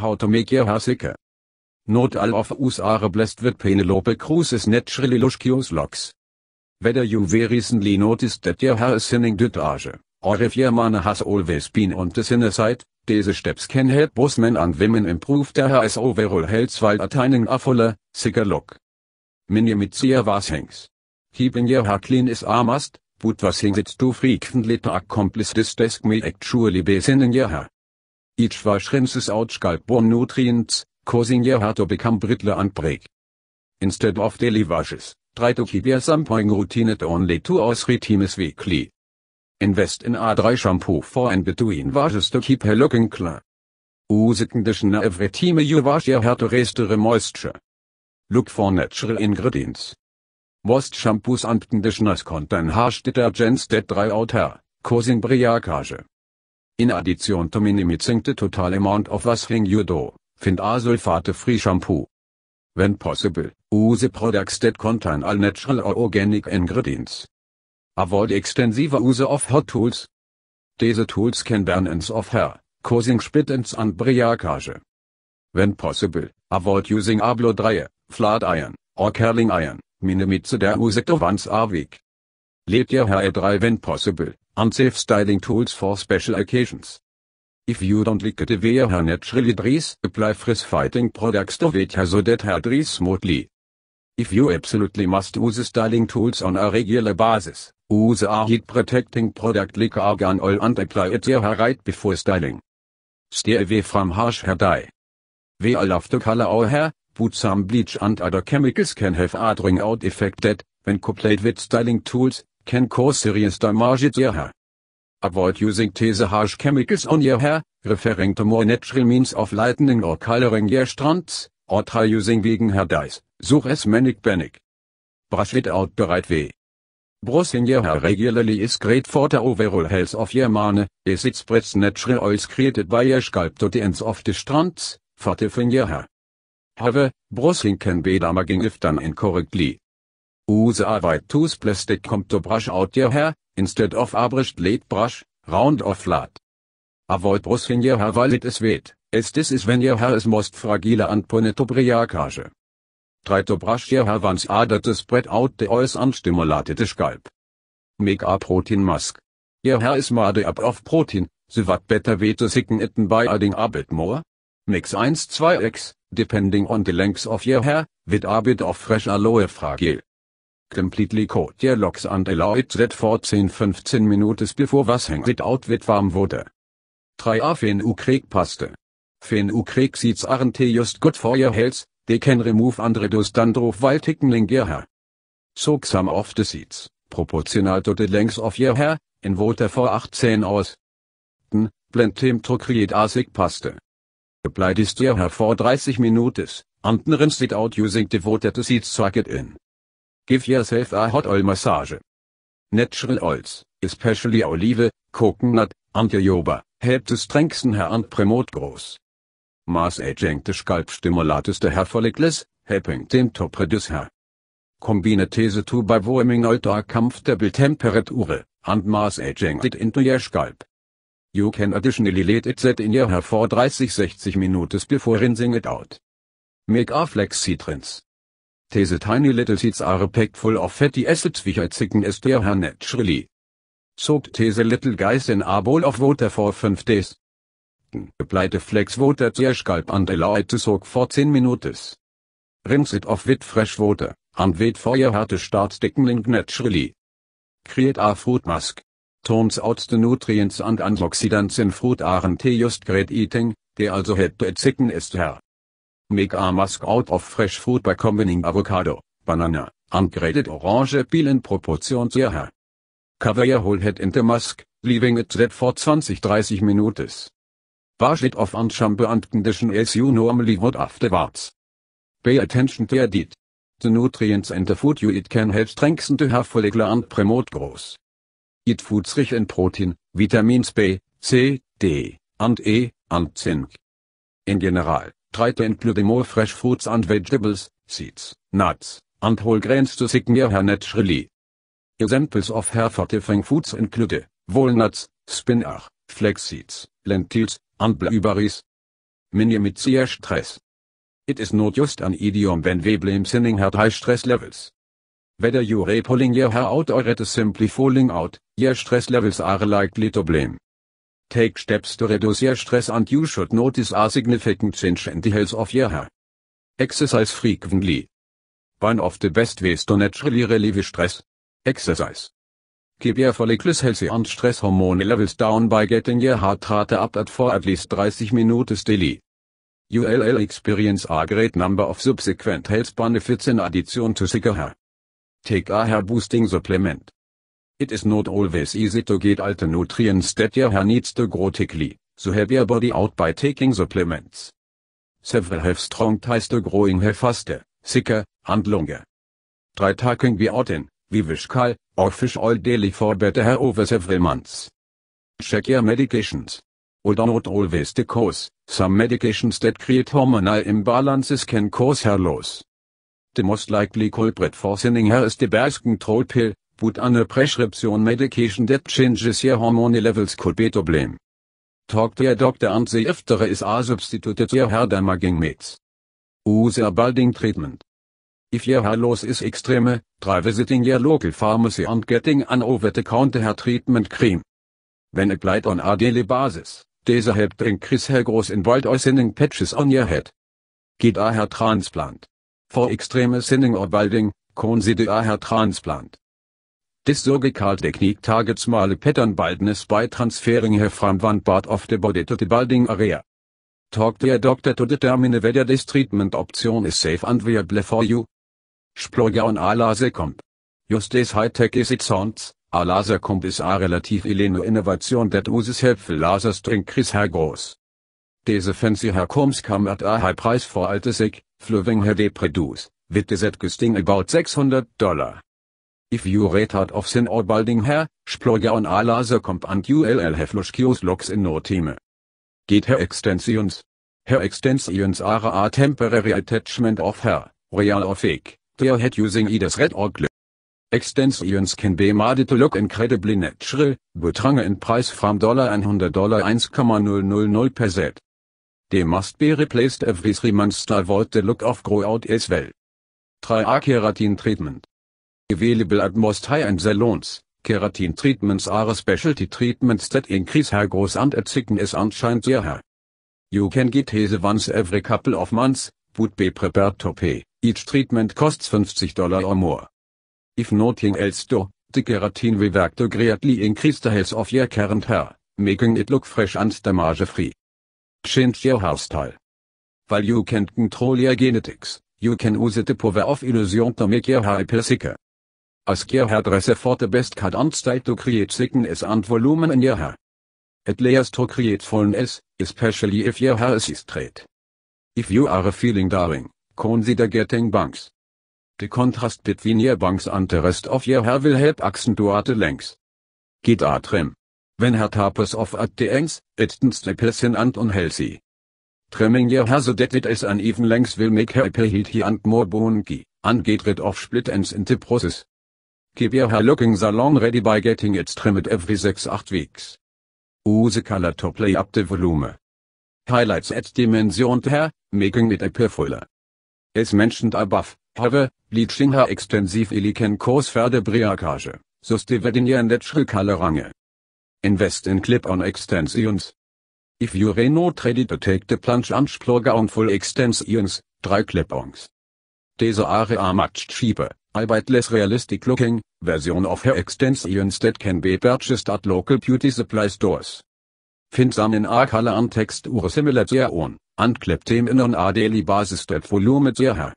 How to make your hair thicker. Not all of us are blessed with Penelope Cruz's naturally luscious locks. Whether you've recently noticed that your hair is thinning due to age, or if your man has always been on the thinner side, these steps can help both men and women improve their hair's overall health while attaining a fuller, thicker look. Minimize your things. Keeping your hair clean is a must, but washing it too frequently to accomplish this task may actually be thinning your hair. Each references outcome nutrients, causing your heart to become brittle and break. Instead of daily washes, try to keep your shampooing routine at only two or three times weekly. Invest in A3 shampoo for and between washes to keep hair looking clean. Use conditioner every time you wash your hair to restore moisture. Look for natural ingredients. Most shampoos and conditioners contain harsh detergents that dry out hair, causing breakage. In addition to minimizing the total amount of washing you do, find a sulfate-free shampoo. When possible, use products that contain all natural or organic ingredients. Avoid extensive use of hot tools. These tools can burn ins of hair, causing split ends and breakage. When possible, avoid using a blow dryer, flat iron, or curling iron, minimize the use of once a week. Let your hair dry when possible, unsafe styling tools for special occasions. If you don't like to wear her naturally dress, apply frizz fighting products to hair so that her dress smoothly. If you absolutely must use styling tools on a regular basis, use a heat protecting product like argan oil and apply it to her right before styling. Stay away from harsh hair dye. We all love color our hair, but some bleach and other chemicals can have a drying out effect that, when coupled with styling tools, can cause serious damage to your hair. Avoid using these harsh chemicals on your hair, referring to more natural means of lightening or coloring your strands, or try using vegan hair dyes, such as manic panic. Brush it out bright way. Brushing your hair regularly is great for the overall health of your mane, as it spreads natural oils created by your scalp to the ends of the strands, fortifying your hair. However, brushing can be damaging if done incorrectly. Use avoid tools plastic comb to brush out your hair, instead of average lead brush, round or flat. Avoid brushing your hair while it is wet, as this is when your hair is most fragile and penetrobriacage. Try to brush your hair once other to spread out the oils and stimulate the scalp. Make a protein mask. Your hair is made up of protein, so what better way to thicken it by adding a bit more? Mix 1-2x, depending on the length of your hair, with a bit of fresh aloe fragile completely caught their locks and allowed that for 10-15 minutes before washing it out with warm water. 3a Fenugreek paste. Fenugreek seats aren't just good for your health, they can remove and reduce dandruff while tightening your hair. Soak some of the seats, proportional to the length of your hair, in water for 18 hours. Blend them to create a sick paste. Apply this to your hair for 30 minutes, and rinse it out using the water to seats suck it in. Give yourself a hot oil massage. Natural oils, especially olive, coconut, and jojoba, help to strengthen hair and promote growth. Massaging the scalp stimulates the hair follicles, helping them to produce hair. Combine these two by warming to a comfortable temperature, and massaging it into your scalp. You can additionally let it set in your hair for 30-60 minutes before rinsing it out. Make a flax seed These tiny little seeds are packed full of fatty acids which are thickened is they are naturally. Soaked these little guys in a bowl of water for 5 days. Apply the flax water to your scalp and allow it to soak for 10 minutes. Rinse it off with fresh water, and wait for your hair to start thickening naturally. Create a fruit mask. Turns out the nutrients and antioxidants in fruit aren't just great eating, they also help to thicken is hair. Make a mask out of fresh food by combining avocado, banana, and grated orange peel in proportion to hair. Cover your whole head in the mask, leaving it set for 20-30 minutes. Wash it off and shampoo and condition as you normally would afterwards. Pay attention to your diet. The nutrients in the food you eat can help strengthen the hair follicle and promote growth. Eat foods rich in protein, vitamins B, C, D, and E, and zinc. In general, Try to include more fresh fruits and vegetables, seeds, nuts, and whole grains to signify her naturally. Examples of her fortifying foods include walnuts, spinach, flax seeds, lentils, and blueberries. Minimize your stress. It is not just an idiom when we blame sinning her high stress levels. Whether you are pulling your hair out or it is simply falling out, your stress levels are likely to blame. Take steps to reduce your stress and you should notice a significant change in the health of your hair. Exercise frequently. One of the best ways to naturally relieve stress. Exercise. Keep your follicles healthy and stress hormone levels down by getting your heart rate up at for at least 30 minutes daily. ULL experience a great number of subsequent health benefits in addition to sicker hair. Take a hair boosting supplement. It is not always easy to get all the nutrients that your hair needs to grow thickly, so help your body out by taking supplements. Several have strong ties to growing hair faster, thicker, and longer. Try taking biotin, Viviscal, or fish oil daily for better hair over several months. Check your medications. Although not always the cause, some medications that create hormonal imbalances can cause hair loss. The most likely culprit for thinning hair is the birth control pill, but on a prescription medication that changes your hormone levels could be a problem. Talk to your doctor and see if there is a substitute to your hair damaging meds. Use a balding treatment. If your hair loss is extreme, try visiting your local pharmacy and getting an over-the-counter hair treatment cream. When applied on a daily basis, these help increase hair growth and avoid thinning patches on your head. Get a hair transplant. For extreme thinning or balding, consider a hair transplant. This surgical technique targets male pattern baldness by transferring her from one part of the body to the balding area. Talk to your doctor to determine whether this treatment option is safe and viable for you. Splogan a laser comp. Just as high-tech as it sounds, a laser comp is a relatively new innovation that uses helpful lasers to increase hair growth. These fancy hair combs come at a high price for altesic, flowing hair they produce, with the that costing about $600. If you rate out of sin or balding hair, Sploga on a laser comp and ULL have lushkios locks in no time. Geht hair extensions. Hair extensions are a temporary attachment of hair, real or fake, they are using either red or glue. Extensions can be made to look incredibly natural, but range in price from $100 dollar 1,000 per set. They must be replaced every three months to avoid the look of grow out as well. 3A Keratin Treatment Available at most high-end salons, keratin treatments are a specialty treatments that increase hair growth and a thickness and shine your hair. You can get these once every couple of months, but be prepared to pay. Each treatment costs 50 dollars or more. If nothing else though, the keratin will work to greatly increase the health of your current hair, making it look fresh and damage-free. Change your hairstyle. While you can control your genetics, you can use the power of illusion to make your hair appear thicker. Askia had for the best card on style to create thickness and volumen in your hair. It layers to create fullness, especially if your hair is straight. If you are feeling daring, consider getting bangs. The contrast between your bangs and the rest of your hair will help accentuate the length. Get a trim. When hair tapers off at the ends, it tends to person and unhealthy. Trimming your hair so that it is an even length will make hair healthy and more bonky, and get rid of split ends in the process. Keep your hair looking salon ready by getting it trimmed every 6-8 weeks. Use color to play up the volume. Highlights add dimension to hair, making it appear fuller. As mentioned above, however, bleaching hair extensively can cause further breakage, so stay within your natural color range. Invest in clip-on extensions. If you are not ready to take the plunge unplug on full extensions, try clip-ons. These are much cheaper albeit less realistic looking, version of her extensions that can be purchased at local beauty supply stores. Find some in a color and texture similar to your own, and clip them in on a daily basis that volume to your hair.